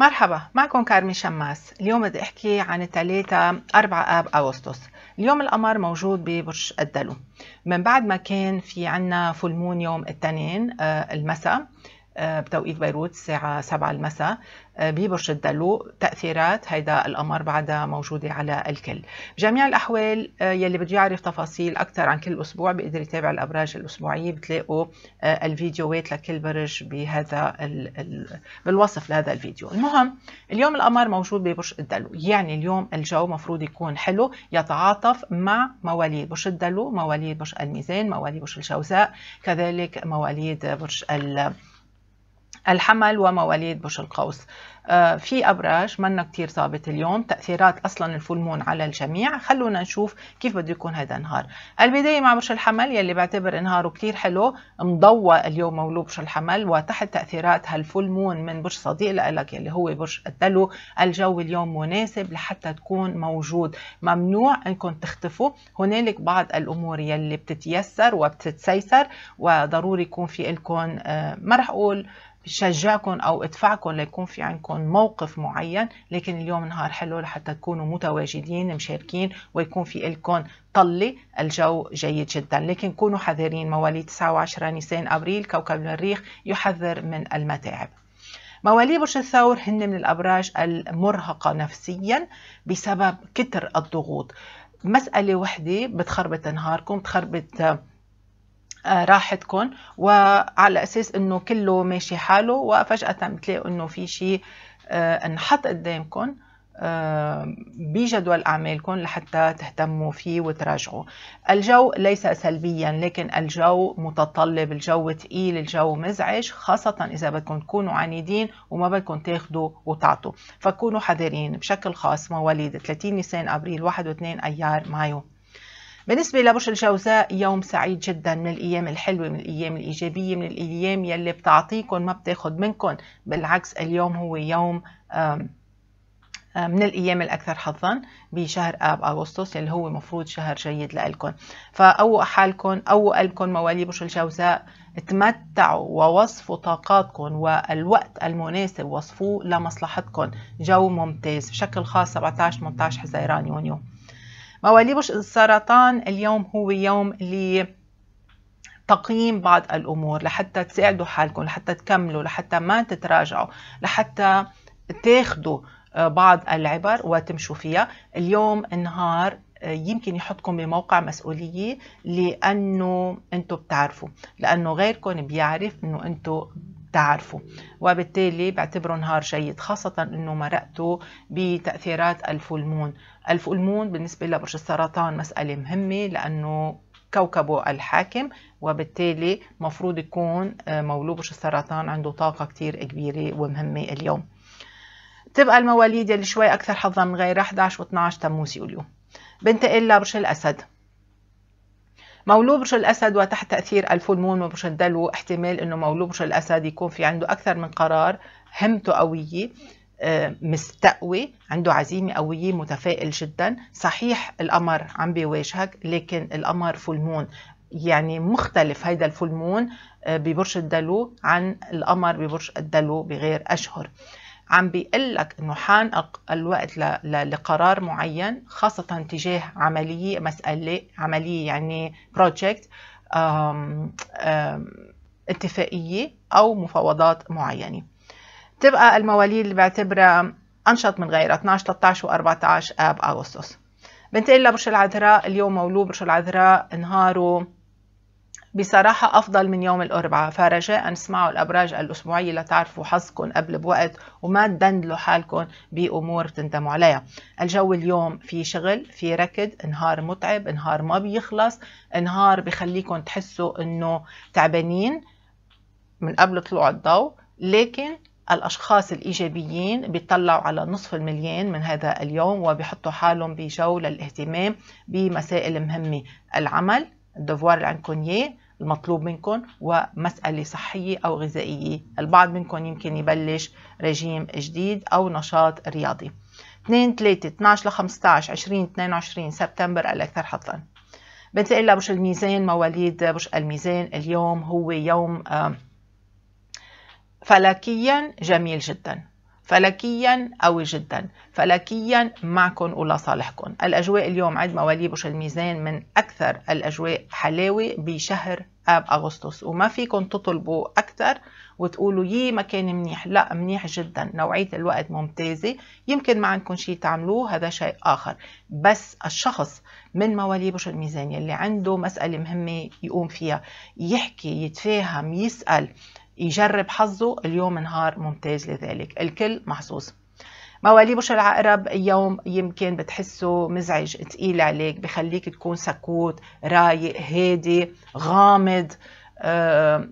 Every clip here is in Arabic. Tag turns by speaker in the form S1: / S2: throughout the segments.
S1: مرحبا معكم كارمي شماس اليوم بدي احكي عن الثلاثة 4 اب اغسطس اليوم القمر موجود ببرج الدلو من بعد ما كان في عنا فول مون يوم الاثنين آه، المساء آه، بتوقيت بيروت الساعة 7 المساء آه، ببرج الدلو تأثيرات هيدا الأمر بعدها موجودة على الكل بجميع الأحوال آه، يلي بده يعرف تفاصيل أكثر عن كل أسبوع بيقدر يتابع الأبراج الأسبوعية بتلاقوا الفيديوهات لكل برج بهذا ال ال بالوصف لهذا الفيديو المهم اليوم القمر موجود ببرج الدلو يعني اليوم الجو مفروض يكون حلو يتعاطف مع مواليد برج الدلو مواليد برج الميزان مواليد برج الجوزاء كذلك مواليد برج ال الحمل ومواليد بش القوس آه، في ابراج منا كثير ثابت اليوم تاثيرات اصلا الفولمون على الجميع خلونا نشوف كيف بده يكون هذا النهار البدايه مع برج الحمل يلي بعتبر نهاره كثير حلو مضوى اليوم مولود برج الحمل وتحت تاثيرات هالفولمون من برج صديق لك يلي هو برج الدلو الجو اليوم مناسب لحتى تكون موجود ممنوع انكم تختفوا هنالك بعض الامور يلي بتتيسر وبتتسيسر وضروري يكون في لكم آه، ما رح اقول شجعكم او ادفعكم ليكون في عندكم موقف معين لكن اليوم نهار حلو لحتى تكونوا متواجدين مشاركين ويكون في لكم طلة الجو جيد جدا لكن كونوا حذرين مواليد 29 نيسان ابريل كوكب المريخ يحذر من المتاعب مواليد برج الثور هن من الابراج المرهقه نفسيا بسبب كتر الضغوط مسألة وحدة بتخربط نهاركم بتخربط آه، راحتكم وعلى اساس انه كله ماشي حاله وفجاه بتلاقوا انه في شيء آه، انحط قدامكم آه، بجدول أعمالكم لحتى تهتموا فيه وتراجعوا الجو ليس سلبيا لكن الجو متطلب الجو ثقيل الجو مزعج خاصة إذا بدكم تكونوا عنيدين وما بدكم تاخذوا وتعطوا فكونوا حذرين بشكل خاص مواليد 30 نيسان أبريل 1 و2 أيار مايو بالنسبة لبرج الجوزاء يوم سعيد جدا من الأيام الحلوة من الأيام الإيجابية من الأيام يلي بتعطيكم ما بتاخد منكم بالعكس اليوم هو يوم من الايام الاكثر حظا بشهر اب اغسطس اللي هو مفروض شهر جيد لإلكم فاو حالكم او قلبكم موالي برج الجوزاء تمتعوا ووصفوا طاقاتكم والوقت المناسب وصفوه لمصلحتكم جو ممتاز بشكل خاص 17 18 حزيران يونيو مواليد السرطان اليوم هو يوم لتقييم بعض الأمور لحتى تساعدوا حالكم لحتى تكملوا لحتى ما تتراجعوا لحتى تاخذوا آه، بعض العبر وتمشوا فيها اليوم نهار آه، يمكن يحطكم بموقع مسؤولية لأنه أنتم بتعرفوا لأنه غيركم بيعرف أنه أنتم تعرفه وبالتالي بعتبره نهار جيد خاصة أنه مرقته بتأثيرات الفولمون الفولمون بالنسبة لبرج السرطان مسألة مهمة لأنه كوكبه الحاكم وبالتالي مفروض يكون آه، مولود برج السرطان عنده طاقة كتير كبيرة ومهمة اليوم تبقى المواليد اللي شوي أكثر حظا من غير 11 و 12 تموز يوليو بنتقل لبرج الأسد مولود برج الأسد وتحت تأثير الفول مون وبرج الدلو احتمال أنه مولود برج الأسد يكون في عنده أكثر من قرار همته قوية آه، مستقوي عنده عزيمة قوية متفائل جدا صحيح القمر عم بيواجهك لكن القمر فول مون يعني مختلف هيدا الفول مون آه، ببرج الدلو عن القمر ببرج الدلو بغير أشهر عم بيقول لك انه حان الوقت لقرار معين خاصه تجاه عمليه مساله عمليه يعني بروجكت اتفاقيه او مفاوضات معينه تبقى المواليد اللي بعتبرها انشط من غيرها 12 13 و14 اب اغسطس بنتقل لبرج العذراء اليوم مولود برج العذراء نهاره بصراحة أفضل من يوم الأربعاء فرجاء اسمعوا الأبراج الأسبوعية لتعرفوا حظكم قبل بوقت وما تدندلوا حالكم بأمور بتنتموا عليها الجو اليوم في شغل في ركض نهار متعب نهار ما بيخلص نهار بخليكم تحسوا أنه تعبانين من قبل طلوع الضوء لكن الأشخاص الإيجابيين بيطلعوا على نصف المليان من هذا اليوم وبيحطوا حالهم بجو للاهتمام بمسائل مهمة العمل الدفوار اللي عندكم اياه المطلوب منكم ومسألة صحية أو غذائية البعض منكم يمكن يبلش رجيم جديد أو نشاط رياضي 2 3 12 ل 15 20 22 سبتمبر الأكثر حظاً بنتقل لبرج الميزان مواليد برج الميزان اليوم هو يوم فلكيا جميل جدا فلكيا قوي جدا فلكيا معكم ولصالحكم الأجواء اليوم عند بوش الميزان من أكثر الأجواء حلاوة بشهر آب أغسطس وما فيكم تطلبوا أكثر وتقولوا يي ما كان منيح لا منيح جدا نوعية الوقت ممتازة يمكن ما عندكم شيء تعملوه هذا شيء آخر بس الشخص من بوش الميزان يلي عنده مسألة مهمة يقوم فيها يحكي يتفاهم يسأل يجرب حظه اليوم نهار ممتاز لذلك الكل محظوظ مواليد بشر العقرب يوم يمكن بتحسه مزعج تقيل عليك بخليك تكون سكوت رايق هادي غامض آه،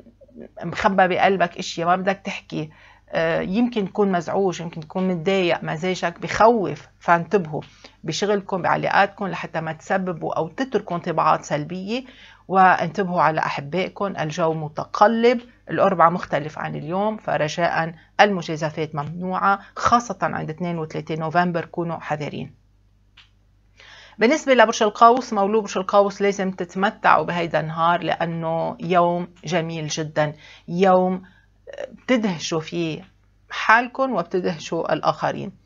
S1: مخبى بقلبك اشياء ما بدك تحكي آه، يمكن تكون مزعوج يمكن تكون متضايق مزاجك بخوف فانتبهوا بشغلكم بعلاقاتكم لحتى ما تسببوا أو تتركوا انطباعات سلبية وانتبهوا على أحبائكم الجو متقلب الأربعة مختلف عن اليوم فرجاء المجازفات ممنوعة خاصة عند 32 نوفمبر كونوا حذرين بالنسبة لبرج القوس مولود برج القوس لازم تتمتعوا بهيدا النهار لأنه يوم جميل جدا يوم بتدهشوا فيه حالكم وبتدهشوا الآخرين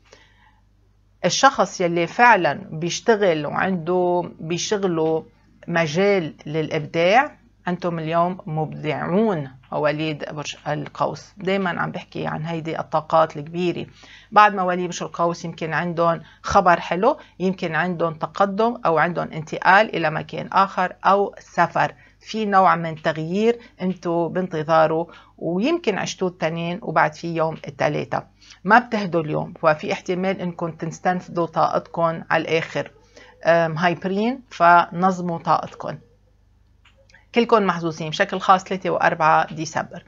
S1: الشخص يلي فعلا بيشتغل وعنده بيشغله مجال للإبداع أنتم اليوم مبدعون مواليد برج القوس دايما عم بحكي عن هيدي الطاقات الكبيرة بعد مواليد برج القوس يمكن عندهم خبر حلو يمكن عندهم تقدم أو عندهم انتقال إلى مكان آخر أو سفر في نوع من تغيير انتو بانتظاره ويمكن عشتوه التنين وبعد في يوم التلاتة ما بتهدوا اليوم وفي احتمال انكم تستنفذوا طاقتكم على الاخر هايبرين فنظموا طاقتكم كلكم محظوظين بشكل خاص 3 و4 ديسمبر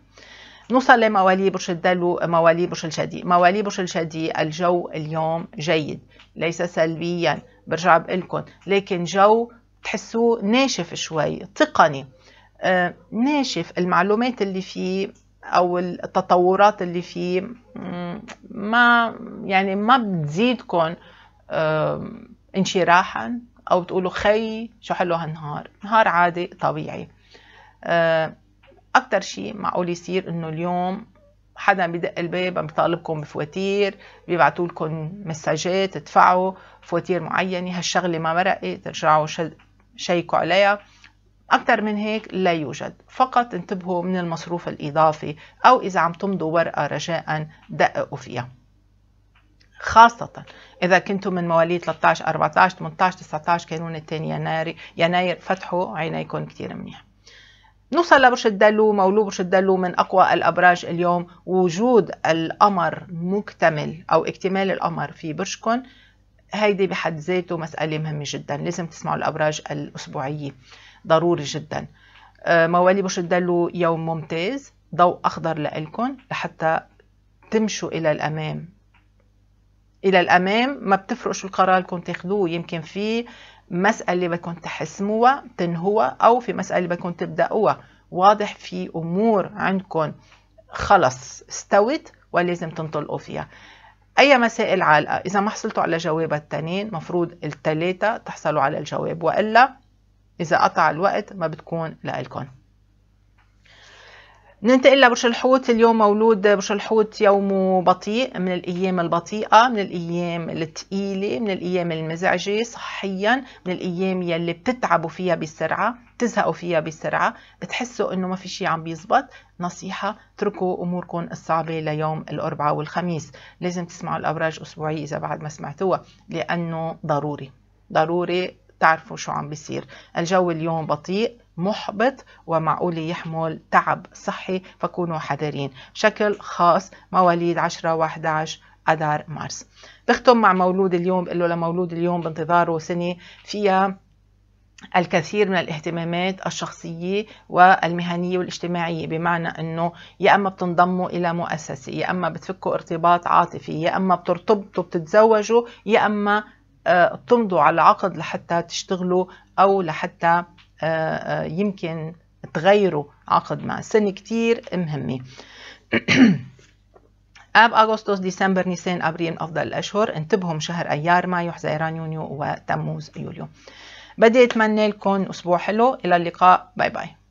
S1: نوصل لمواليد برج الدلو مواليد برج الجدي مواليد برج الجدي الجو اليوم جيد ليس سلبيا برجع بقول لكن جو تحسوه ناشف شوي تقني آه، ناشف المعلومات اللي فيه او التطورات اللي فيه ما يعني ما بتزيدكم آه، انشراحا او تقولوا خي شو حلو هالنهار نهار عادي طبيعي آه، اكثر شيء معقول يصير انه اليوم حدا بدق الباب عم بيطالبكم بفواتير بيبعتوا لكم مساجات ادفعوا فواتير معينه هالشغله ما مرقت ترجعوا شيكوا عليها أكثر من هيك لا يوجد فقط انتبهوا من المصروف الإضافي أو إذا عم تمضوا ورقة رجاء دققوا فيها خاصة إذا كنتم من مواليد 13 14 18 19 كانون الثاني يناير يناير فتحوا عينيكم كثير منيح نوصل لبرج الدلو مولو برج الدلو من أقوى الأبراج اليوم وجود القمر مكتمل أو اكتمال القمر في برجكم هيدي بحد ذاته مسألة مهمة جدا لازم تسمعوا الأبراج الأسبوعية ضروري جدا آه، موالي بوشدلو يوم ممتاز ضوء أخضر لإلكن لحتى تمشوا إلى الأمام إلى الأمام ما بتفرق شو القرار لكم تاخدوه يمكن في مسألة بدكم تحسموها تنهوها أو في مسألة بدكم تبدأوها واضح في أمور عندكم خلص استوت ولازم تنطلقوا فيها أي مسائل عالقة إذا ما حصلتوا على جواب التنين مفروض التلاتة تحصلوا على الجواب وإلا إذا قطع الوقت ما بتكون لإلكم ننتقل لبرج الحوت اليوم مولود برج الحوت يومه بطيء من الايام البطيئه من الايام الثقيله من الايام المزعجه صحيا من الايام يلي بتتعبوا فيها بسرعه بتزهقوا فيها بسرعه بتحسوا انه ما في شيء عم بيزبط نصيحه اتركوا اموركم الصعبه ليوم الاربعاء والخميس لازم تسمعوا الابراج اسبوعيه اذا بعد ما سمعتوها لانه ضروري ضروري تعرفوا شو عم بيصير الجو اليوم بطيء محبط ومعقول يحمل تعب صحي فكونوا حذرين بشكل خاص مواليد 10 و11 أدار مارس بختم مع مولود اليوم بقول له لمولود اليوم بانتظاره سنة فيها الكثير من الاهتمامات الشخصية والمهنية والاجتماعية بمعنى أنه يا أما بتنضموا إلى مؤسسة يا أما بتفكوا ارتباط عاطفي يا أما بترتبطوا بتتزوجوا يا أما آه، بتمضوا على عقد لحتى تشتغلوا أو لحتى آه، آه، يمكن تغيروا عقد مع السنة كتير مهمة آب أغسطس ديسمبر نيسان أبريل أفضل الأشهر انتبهوا شهر أيار مايو حزيران يونيو وتموز يوليو بدي أتمنى لكم أسبوع حلو إلى اللقاء باي باي